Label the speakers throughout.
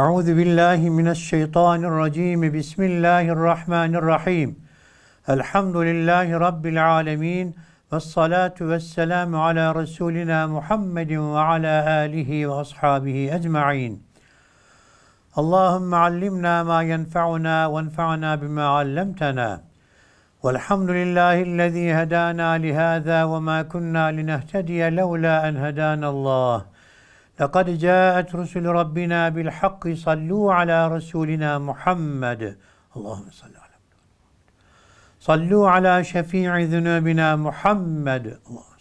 Speaker 1: أعوذ بالله من الشيطان الرجيم بسم الله الرحمن الرحيم الحمد لله رب العالمين والصلاة والسلام على رسولنا محمد وعلى آله وأصحابه أجمعين اللهم علمنا ما ينفعنا وانفعنا بما علمتنا والحمد لله الذي هدانا لهذا وما كنا لنهتدي لولا أن هدانا الله لقد جاءت رسل ربنا بالحق صلوا على رسولنا محمد اللهم صل على محمد صلوا على شفيع ذنوبنا محمد اللهم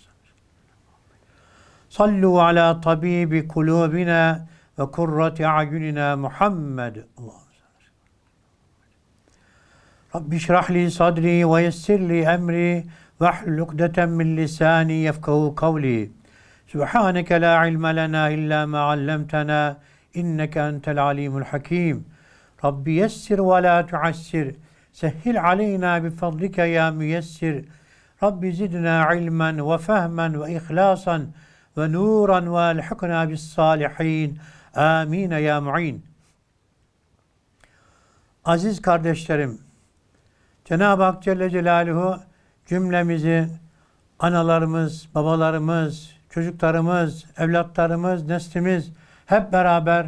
Speaker 1: صلوا على طبيب قلوبنا وقرة أعيننا محمد اللهم رب اشرح لي صدري ويسر لي أمري واحلل عقدة من لساني يفقه قولي Subhaneke la ilme lena illa ma allamtana inneke entel alimul hakim. Rabbi yessir ve la tuassir. Sehhil aleyna bi fadlike ya müyessir. Rabbi zidna ilmen ve fehmen ve ihlasan ve nuran ve elhikna bis salihin. Amin ya mu'in. Aziz kardeşlerim, Cenab-ı Hak Celle Celaluhu cümlemizi, analarımız, babalarımız, çocuklarımız, evlatlarımız, neslimiz hep beraber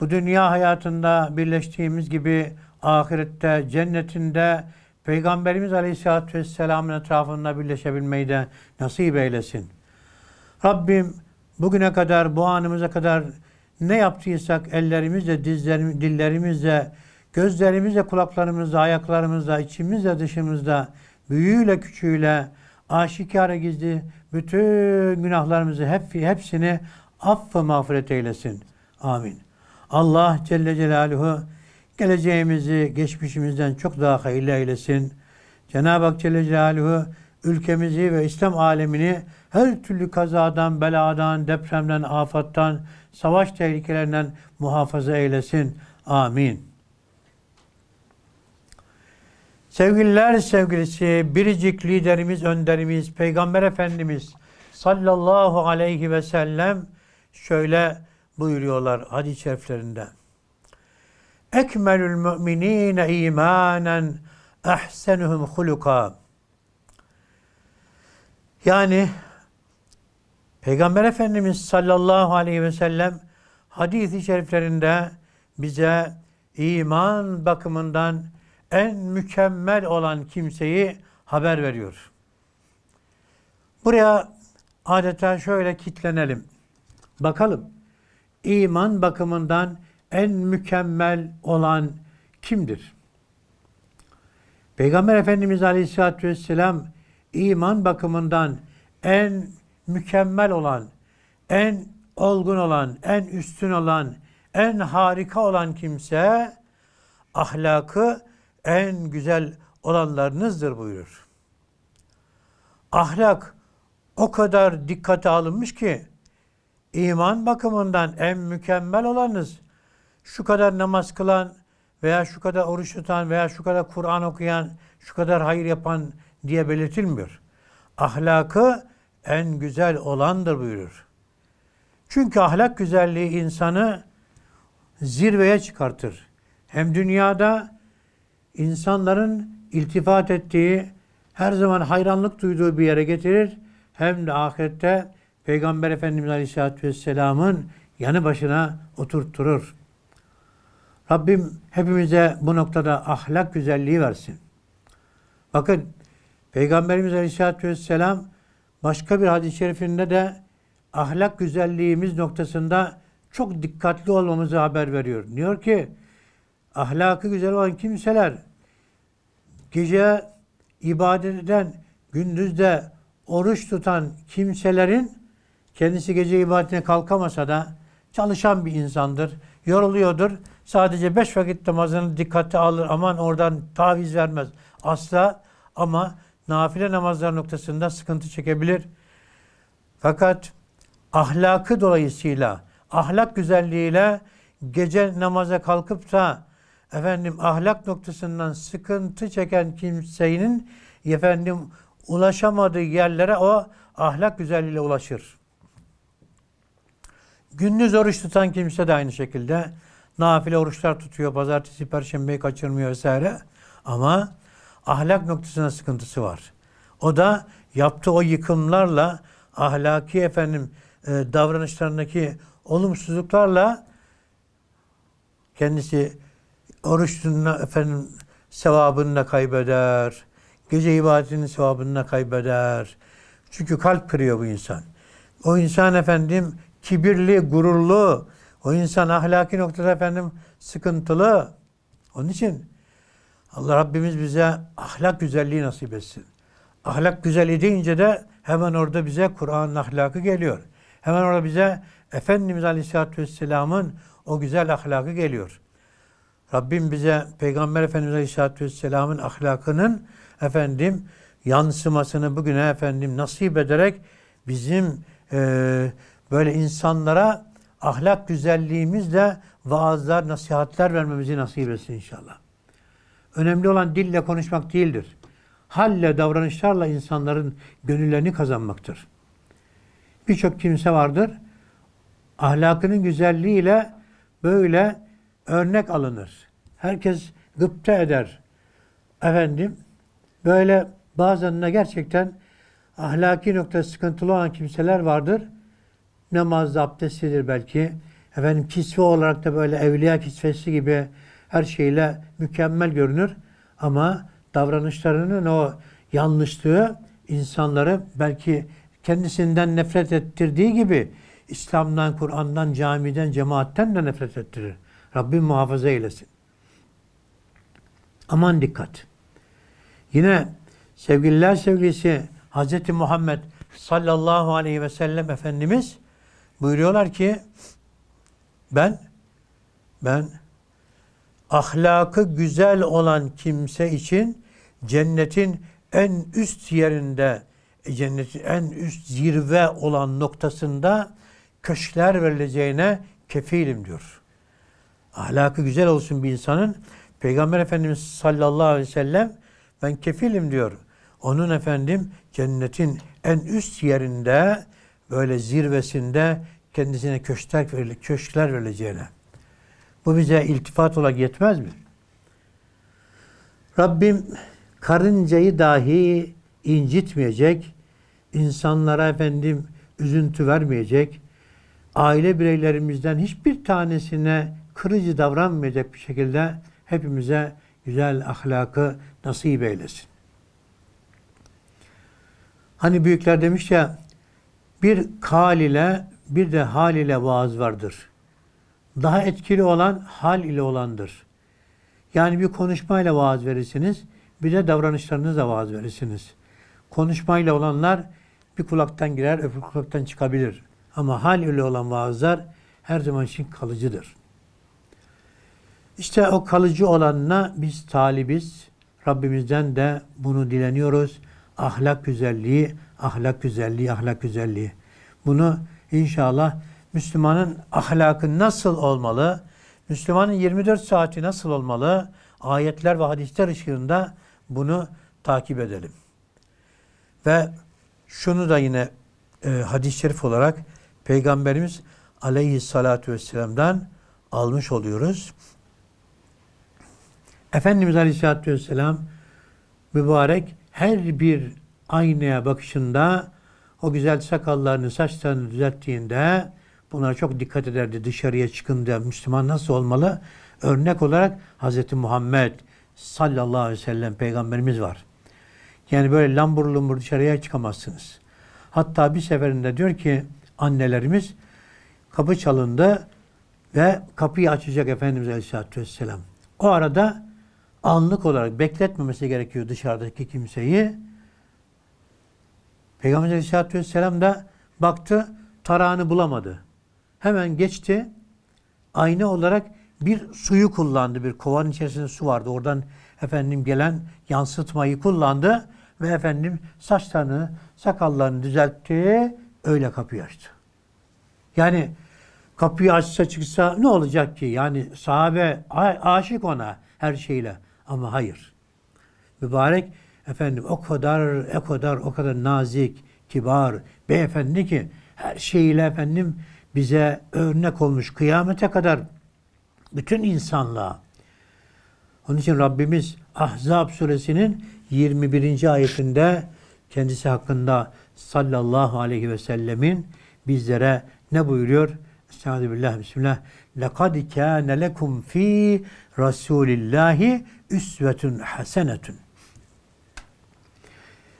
Speaker 1: bu dünya hayatında birleştiğimiz gibi ahirette, cennetinde Peygamberimiz Aleyhisselatü Vesselam'ın etrafında birleşebilmeyi de nasip eylesin. Rabbim bugüne kadar, bu anımıza kadar ne yaptıysak ellerimizle, dizlerimizle, dillerimizle, gözlerimizle, kulaklarımızla, ayaklarımızla, içimizle, dışımızla, büyüğüyle, küçüğüyle, aşikare gizli bütün günahlarımızı hep, hepsini aff ve mağfiret eylesin. Amin. Allah Celle Celaluhu geleceğimizi geçmişimizden çok daha hayırlı eylesin. Cenab-ı Hak Celle Celaluhu ülkemizi ve İslam alemini her türlü kazadan, beladan, depremden, afattan, savaş tehlikelerinden muhafaza eylesin. Amin. Sevgililer sevgilisi, biricik liderimiz, önderimiz, Peygamber Efendimiz sallallahu aleyhi ve sellem şöyle buyuruyorlar hadis-i şeriflerinde. Ekmelül müminine imanen ehsenuhum huluka. Yani Peygamber Efendimiz sallallahu aleyhi ve sellem hadis-i şeriflerinde bize iman bakımından en mükemmel olan kimseyi haber veriyor. Buraya adeta şöyle kitlenelim. Bakalım iman bakımından en mükemmel olan kimdir? Peygamber Efendimiz Aleyhisselatü Vesselam iman bakımından en mükemmel olan, en olgun olan, en üstün olan, en harika olan kimse ahlakı en güzel olanlarınızdır buyurur. Ahlak o kadar dikkate alınmış ki iman bakımından en mükemmel olanız şu kadar namaz kılan veya şu kadar oruç tutan veya şu kadar Kur'an okuyan, şu kadar hayır yapan diye belirtilmiyor. Ahlakı en güzel olandır buyurur. Çünkü ahlak güzelliği insanı zirveye çıkartır. Hem dünyada insanların iltifat ettiği, her zaman hayranlık duyduğu bir yere getirir. Hem de ahirette Peygamber Efendimiz Aleyhisselatü Vesselam'ın yanı başına oturtturur. Rabbim hepimize bu noktada ahlak güzelliği versin. Bakın Peygamberimiz Aleyhisselatü Vesselam başka bir hadis-i şerifinde de ahlak güzelliğimiz noktasında çok dikkatli olmamızı haber veriyor. Diyor ki ahlakı güzel olan kimseler gece ibadet eden, gündüz oruç tutan kimselerin kendisi gece ibadetine kalkamasa da çalışan bir insandır, yoruluyordur. Sadece beş vakit namazını dikkate alır, aman oradan taviz vermez asla ama nafile namazlar noktasında sıkıntı çekebilir. Fakat ahlakı dolayısıyla, ahlak güzelliğiyle gece namaza kalkıp da efendim ahlak noktasından sıkıntı çeken kimsenin efendim ulaşamadığı yerlere o ahlak güzelliğiyle ulaşır. Gününüz oruç tutan kimse de aynı şekilde nafile oruçlar tutuyor, pazartesi, perşembeyi kaçırmıyor vesaire. Ama ahlak noktasına sıkıntısı var. O da yaptığı o yıkımlarla ahlaki efendim e, davranışlarındaki olumsuzluklarla kendisi oruçunu efendim sevabını da kaybeder. Gece ibadetinin sevabını da kaybeder. Çünkü kalp kırıyor bu insan. O insan efendim kibirli, gururlu. O insan ahlaki noktada efendim sıkıntılı. Onun için Allah Rabbimiz bize ahlak güzelliği nasip etsin. Ahlak güzeli deyince de hemen orada bize Kur'an'ın ahlakı geliyor. Hemen orada bize Efendimiz Aleyhisselatü Vesselam'ın o güzel ahlakı geliyor. Rabbim bize Peygamber Efendimiz Aleyhisselatü Vesselam'ın ahlakının efendim yansımasını bugüne efendim nasip ederek bizim e, böyle insanlara ahlak güzelliğimizle vaazlar, nasihatler vermemizi nasip etsin inşallah. Önemli olan dille konuşmak değildir. Halle, davranışlarla insanların gönüllerini kazanmaktır. Birçok kimse vardır. Ahlakının güzelliğiyle böyle örnek alınır. Herkes gıpta eder. Efendim böyle bazen de gerçekten ahlaki nokta sıkıntılı olan kimseler vardır. Namaz abdestidir belki. Efendim kisve olarak da böyle evliya kisvesi gibi her şeyle mükemmel görünür. Ama davranışlarının o yanlışlığı insanları belki kendisinden nefret ettirdiği gibi İslam'dan, Kur'an'dan, camiden, cemaatten de nefret ettirir. Rabbim muhafaza eylesin. Aman dikkat. Yine sevgililer sevgilisi Hz. Muhammed sallallahu aleyhi ve sellem Efendimiz buyuruyorlar ki ben ben ahlakı güzel olan kimse için cennetin en üst yerinde e, cennetin en üst zirve olan noktasında köşkler verileceğine kefilim diyor ahlakı güzel olsun bir insanın Peygamber Efendimiz sallallahu aleyhi ve sellem ben kefilim diyor. Onun efendim cennetin en üst yerinde böyle zirvesinde kendisine köşkler, verile, köşkler verileceğine. Bu bize iltifat olarak yetmez mi? Rabbim karıncayı dahi incitmeyecek, insanlara efendim üzüntü vermeyecek, aile bireylerimizden hiçbir tanesine kırıcı davranmayacak bir şekilde hepimize güzel ahlakı nasip eylesin. Hani büyükler demiş ya bir kal ile bir de hal ile vaaz vardır. Daha etkili olan hal ile olandır. Yani bir konuşmayla vaaz verirsiniz, bir de davranışlarınızla vaaz verirsiniz. Konuşmayla olanlar bir kulaktan girer, öbür kulaktan çıkabilir. Ama hal ile olan vaazlar her zaman için kalıcıdır. İşte o kalıcı olanına biz talibiz. Rabbimizden de bunu dileniyoruz. Ahlak güzelliği, ahlak güzelliği, ahlak güzelliği. Bunu inşallah Müslümanın ahlakı nasıl olmalı? Müslümanın 24 saati nasıl olmalı? Ayetler ve hadisler ışığında bunu takip edelim. Ve şunu da yine e, hadis-i şerif olarak Peygamberimiz Aleyhissalatü vesselam'dan almış oluyoruz. Efendimiz Aleyhisselatü Vesselam mübarek her bir aynaya bakışında o güzel sakallarını, saçlarını düzelttiğinde bunlara çok dikkat ederdi. Dışarıya çıkınca Müslüman nasıl olmalı? Örnek olarak Hz. Muhammed sallallahu aleyhi ve sellem peygamberimiz var. Yani böyle lambur lumbur dışarıya çıkamazsınız. Hatta bir seferinde diyor ki annelerimiz kapı çalındı ve kapıyı açacak Efendimiz Aleyhisselatü Vesselam. O arada anlık olarak bekletmemesi gerekiyor dışarıdaki kimseyi. Peygamber Aleyhisselatü Vesselam da baktı, tarağını bulamadı. Hemen geçti, ayna olarak bir suyu kullandı. Bir kovanın içerisinde su vardı. Oradan efendim gelen yansıtmayı kullandı ve efendim saçlarını, sakallarını düzeltti. Öyle kapıyı açtı. Yani kapıyı açsa çıksa ne olacak ki? Yani sahabe aşık ona her şeyle. Ama hayır. Mübarek efendim o kadar o kadar o kadar nazik, kibar, beyefendi ki her şeyiyle efendim bize örnek olmuş kıyamete kadar bütün insanlığa. Onun için Rabbimiz Ahzab suresinin 21. ayetinde kendisi hakkında sallallahu aleyhi ve sellemin bizlere ne buyuruyor? Estağfirullah, Bismillah. لَقَدْ كَانَ لَكُمْ ف۪ي رَسُولِ اللّٰهِ üsvetün hasenetün.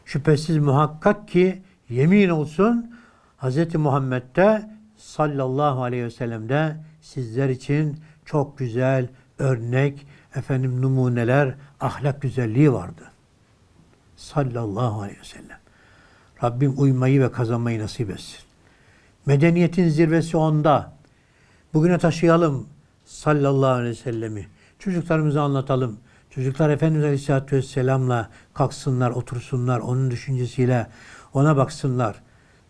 Speaker 1: Şüphesiz muhakkak ki yemin olsun Hz. Muhammed'de sallallahu aleyhi ve sellem'de sizler için çok güzel örnek, efendim numuneler, ahlak güzelliği vardı. Sallallahu aleyhi ve sellem. Rabbim uymayı ve kazanmayı nasip etsin. Medeniyetin zirvesi onda. Bugüne taşıyalım sallallahu aleyhi ve sellemi. Çocuklarımıza anlatalım. Çocuklar Efendimiz Aleyhisselatü Vesselam'la kalksınlar, otursunlar, onun düşüncesiyle ona baksınlar.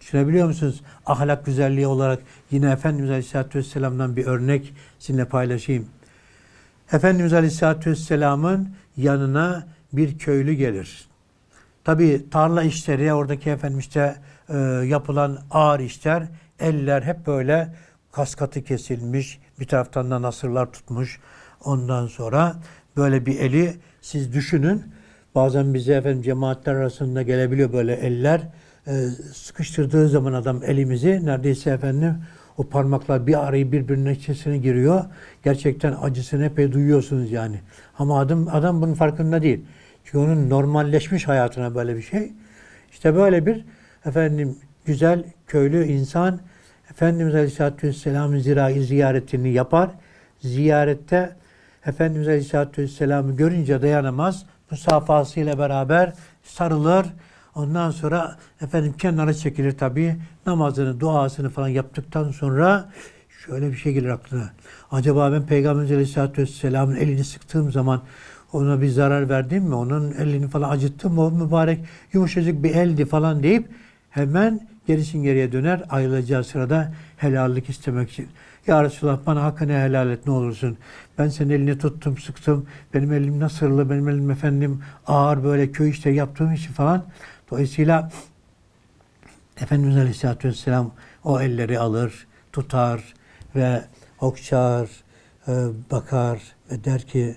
Speaker 1: Düşünebiliyor musunuz? Ahlak güzelliği olarak yine Efendimiz Aleyhisselatü Vesselam'dan bir örnek sizinle paylaşayım. Efendimiz Aleyhisselatü Vesselam'ın yanına bir köylü gelir. Tabi tarla işleri oradaki efendim işte e, yapılan ağır işler, eller hep böyle kaskatı kesilmiş, bir taraftan da nasırlar tutmuş. Ondan sonra böyle bir eli siz düşünün. Bazen bize efendim cemaatler arasında gelebiliyor böyle eller. E, sıkıştırdığı zaman adam elimizi neredeyse efendim o parmaklar bir arayı birbirine içerisine giriyor. Gerçekten acısını epey duyuyorsunuz yani. Ama adam, adam bunun farkında değil. Çünkü onun normalleşmiş hayatına böyle bir şey. İşte böyle bir efendim güzel köylü insan Efendimiz Aleyhisselatü Vesselam'ın ziyaretini yapar. Ziyarette Efendimiz Aleyhisselatü Vesselam'ı görünce dayanamaz. Musafasıyla beraber sarılır. Ondan sonra efendim kenara çekilir tabii. Namazını, duasını falan yaptıktan sonra şöyle bir şey gelir aklına. Acaba ben Peygamber Aleyhisselatü Vesselam'ın elini sıktığım zaman ona bir zarar verdim mi? Onun elini falan acıttım mı? O mübarek yumuşacık bir eldi falan deyip hemen gerisin geriye döner ayrılacağı sırada helallik istemek için. Ya Resulallah bana hakkını helal et ne olursun. Ben senin elini tuttum, sıktım. Benim elim nasırlı, benim elim efendim ağır böyle köy işte yaptığım için falan. Dolayısıyla Efendimiz Aleyhisselatü Vesselam o elleri alır, tutar ve okşar, e, bakar ve der ki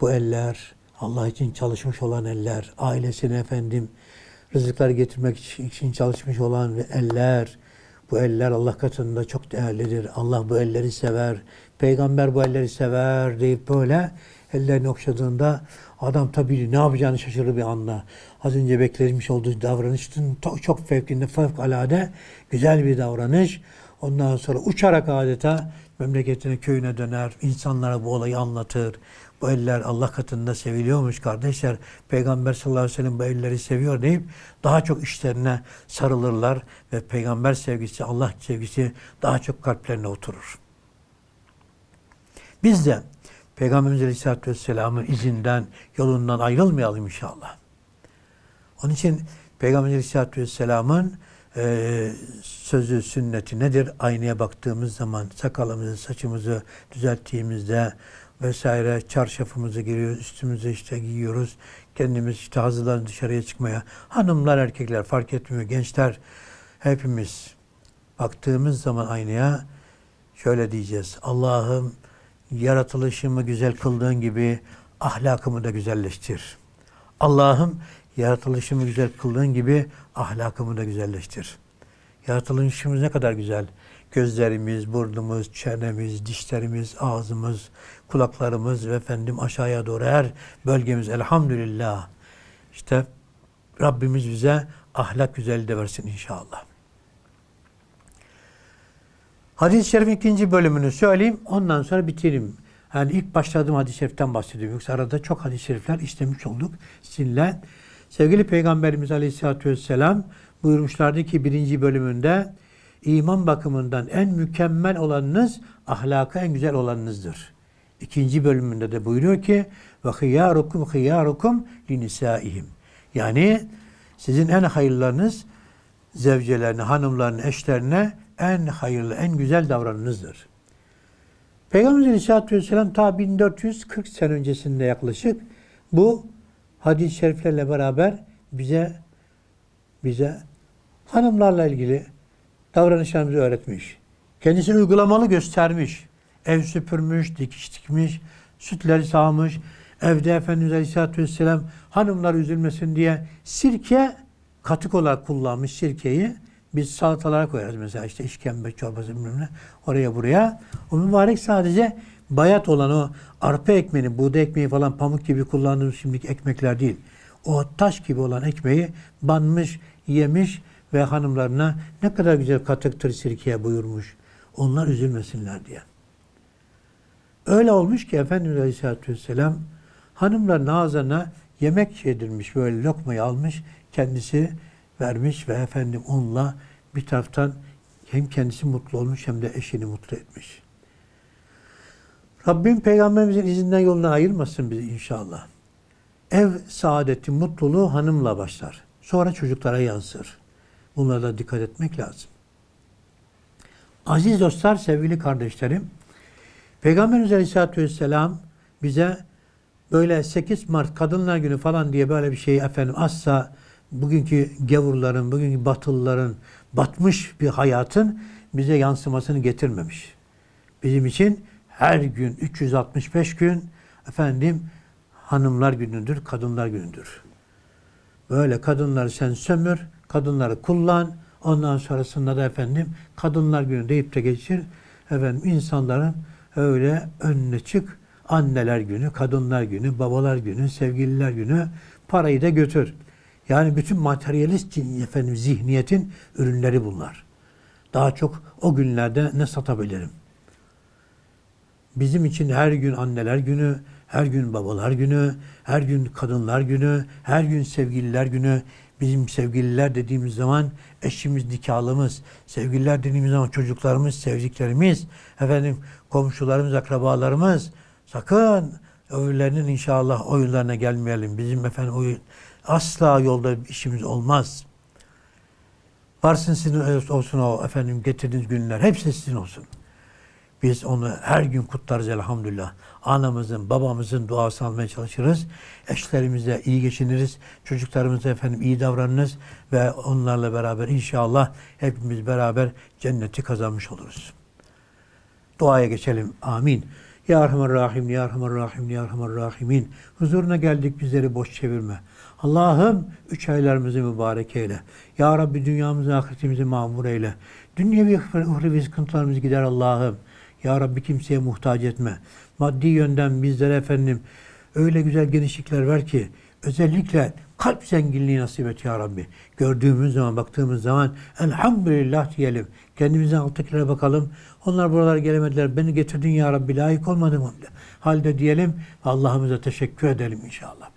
Speaker 1: bu eller Allah için çalışmış olan eller, ailesine efendim rızıklar getirmek için çalışmış olan eller, bu eller Allah katında çok değerlidir. Allah bu elleri sever. Peygamber bu elleri sever deyip böyle ellerini okşadığında adam tabii ne yapacağını şaşırır bir anda. Az önce beklenmiş olduğu davranışın çok, çok fevkinde fevkalade güzel bir davranış. Ondan sonra uçarak adeta memleketine, köyüne döner, insanlara bu olayı anlatır. Bu eller Allah katında seviliyormuş kardeşler. Peygamber sallallahu aleyhi ve sellem bu elleri seviyor deyip daha çok işlerine sarılırlar ve peygamber sevgisi, Allah sevgisi daha çok kalplerine oturur. Biz de Peygamberimiz Aleyhisselatü Vesselam'ın izinden, yolundan ayrılmayalım inşallah. Onun için Peygamberimiz Aleyhisselatü Vesselam'ın e, sözü, sünneti nedir? Aynaya baktığımız zaman sakalımızı, saçımızı düzelttiğimizde vesaire çarşafımızı giriyoruz, üstümüzü işte giyiyoruz. Kendimiz işte hazırlanıp dışarıya çıkmaya. Hanımlar, erkekler fark etmiyor. Gençler hepimiz baktığımız zaman aynaya şöyle diyeceğiz. Allah'ım yaratılışımı güzel kıldığın gibi ahlakımı da güzelleştir. Allah'ım yaratılışımı güzel kıldığın gibi ahlakımı da güzelleştir. Yaratılışımız ne kadar güzel. Gözlerimiz, burnumuz, çenemiz, dişlerimiz, ağzımız, kulaklarımız ve efendim aşağıya doğru her bölgemiz elhamdülillah. İşte Rabbimiz bize ahlak güzelliği de versin inşallah. Hadis-i şerifin ikinci bölümünü söyleyeyim. Ondan sonra bitireyim. Yani ilk başladığım hadis-i şeriften bahsediyorum. Yoksa arada çok hadis-i şerifler işlemiş olduk sizinle. Sevgili Peygamberimiz Aleyhisselatü Vesselam buyurmuşlardı ki birinci bölümünde iman bakımından en mükemmel olanınız ahlaka en güzel olanınızdır. İkinci bölümünde de buyuruyor ki ve hıyarukum hıyarukum linisaihim. Yani sizin en hayırlarınız zevcelerine, hanımlarına, eşlerine en hayırlı, en güzel davranınızdır. Peygamberimiz Aleyhisselatü Vesselam ta 1440 sene öncesinde yaklaşık bu hadis-i şeriflerle beraber bize bize hanımlarla ilgili davranışlarımızı öğretmiş. Kendisini uygulamalı göstermiş. Ev süpürmüş, dikiş dikmiş, sütleri sağmış. Evde Efendimiz Aleyhisselatü Vesselam hanımlar üzülmesin diye sirke katık olarak kullanmış sirkeyi. Biz salatalara koyarız mesela işte işkembe çorbası bilmem ne. Oraya buraya. O mübarek sadece bayat olan o arpa ekmeğini, buğday ekmeği falan pamuk gibi kullandığımız şimdiki ekmekler değil. O taş gibi olan ekmeği banmış, yemiş ve hanımlarına ne kadar güzel katıktır sirkeye buyurmuş. Onlar üzülmesinler diye. Öyle olmuş ki Efendimiz Aleyhisselatü Vesselam hanımlar ağzına yemek yedirmiş, böyle lokmayı almış, kendisi vermiş ve efendim onunla bir taraftan hem kendisi mutlu olmuş hem de eşini mutlu etmiş.'' Rabbim peygamberimizin izinden yoluna ayırmasın bizi inşallah. Ev saadeti, mutluluğu hanımla başlar. Sonra çocuklara yansır. Bunlara da dikkat etmek lazım. Aziz dostlar, sevgili kardeşlerim, Peygamberimiz Aleyhisselatü Vesselam bize böyle 8 Mart Kadınlar Günü falan diye böyle bir şeyi efendim asla bugünkü gavurların, bugünkü batılıların batmış bir hayatın bize yansımasını getirmemiş. Bizim için her gün 365 gün efendim hanımlar günündür, kadınlar günündür. Böyle kadınları sen sömür, kadınları kullan, ondan sonrasında da efendim kadınlar günü deyip de geçir. Efendim insanların öyle önüne çık. Anneler günü, kadınlar günü, babalar günü, sevgililer günü parayı da götür. Yani bütün materyalist efendim zihniyetin ürünleri bunlar. Daha çok o günlerde ne satabilirim? Bizim için her gün anneler günü, her gün babalar günü, her gün kadınlar günü, her gün sevgililer günü. Bizim sevgililer dediğimiz zaman eşimiz, nikahlımız, sevgililer dediğimiz zaman çocuklarımız, sevdiklerimiz, efendim komşularımız, akrabalarımız. Sakın öbürlerinin inşallah oyunlarına gelmeyelim. Bizim efendim oyun asla yolda işimiz olmaz. Varsın sizin olsun o efendim getirdiğiniz günler. Hepsi sizin olsun. Biz onu her gün kutlarız elhamdülillah. Anamızın, babamızın duası almaya çalışırız. Eşlerimizle iyi geçiniriz. Çocuklarımıza efendim iyi davranırız. Ve onlarla beraber inşallah hepimiz beraber cenneti kazanmış oluruz. Duaya geçelim. Amin. Ya Erhamer Rahim, Ya Erhamer Rahim, Ya Erhamer Rahimin. Huzuruna geldik bizleri boş çevirme. Allah'ım üç aylarımızı mübarek eyle. Ya Rabbi dünyamızı, ahiretimizi mamur eyle. Dünyevi uhrevi sıkıntılarımızı gider Allah'ım. Ya Rabbi kimseye muhtaç etme. Maddi yönden bizlere efendim öyle güzel genişlikler ver ki özellikle kalp zenginliği nasip et ya Rabbi. Gördüğümüz zaman, baktığımız zaman elhamdülillah diyelim. Kendimizden alttakilere bakalım. Onlar buralara gelemediler. Beni getirdin ya Rabbi. Layık olmadım halde diyelim. Allah'ımıza teşekkür edelim inşallah.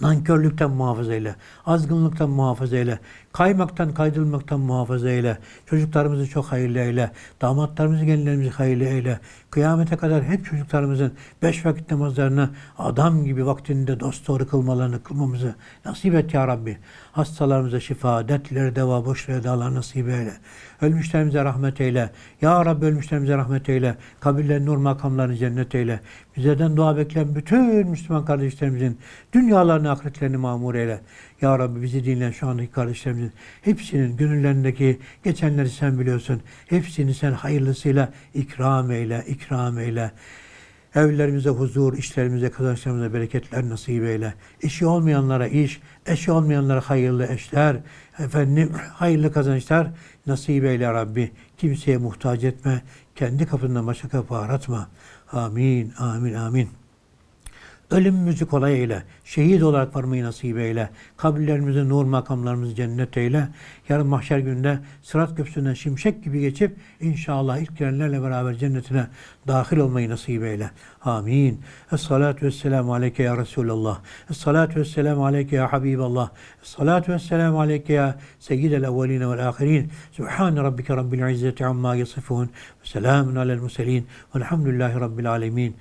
Speaker 1: Nankörlükten muhafaza eyle, azgınlıktan muhafaza eyle, kaymaktan, kaydırılmaktan muhafaza eyle, çocuklarımızı çok hayırlı eyle, damatlarımızı, gelinlerimizi hayırlı eyle, kıyamete kadar hep çocuklarımızın beş vakit namazlarını adam gibi vaktinde dost dosdoğru kılmalarını kılmamızı nasip et ya Rabbi. Hastalarımıza şifa, dertlere deva, boşluğa dağlar nasip eyle. Ölmüşlerimize rahmet eyle. Ya Rabbi ölmüşlerimize rahmet eyle. Kabirlerin nur makamlarını cennet eyle. Bizlerden dua bekleyen bütün Müslüman kardeşlerimizin dünyalarını, ahiretlerini mamur eyle. Ya Rabbi bizi dinleyen şu andaki kardeşlerimizin hepsinin gönüllerindeki geçenleri sen biliyorsun. Hepsini sen hayırlısıyla ikram eyle, ikram eyle. Evlerimize huzur, işlerimize, kazançlarımıza bereketler nasip eyle. İşi olmayanlara iş, eşi olmayanlara hayırlı eşler, efendim hayırlı kazançlar nasip eyle Rabbi. Kimseye muhtaç etme, kendi kapından başka kapı aratma. Amin, amin, amin. Ölümümüzü kolay eyle. Şehit olarak varmayı nasip eyle. Kabirlerimizi nur makamlarımızı cennet eyle. Yarın mahşer günde sırat köprüsünden şimşek gibi geçip inşallah ilk girenlerle beraber cennetine dahil olmayı nasip eyle. Amin. Es-salatu vesselamu aleyke ya Resulallah. Es-salatu vesselamu aleyke ya Habiballah. Es-salatu vesselamu aleyke ya seyyidel evveline vel ahirin. Subhan rabbike rabbil izzeti amma yasifun. Selamun alel muselin. Velhamdülillahi rabbil alemin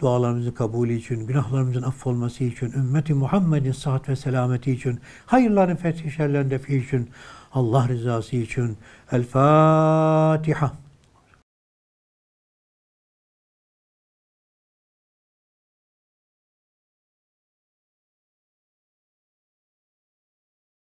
Speaker 1: dualarımızın kabulü için, günahlarımızın affolması için, ümmeti Muhammed'in sıhhat ve selameti için, hayırların fethi şerlerin defi için, Allah rızası için. El Fatiha.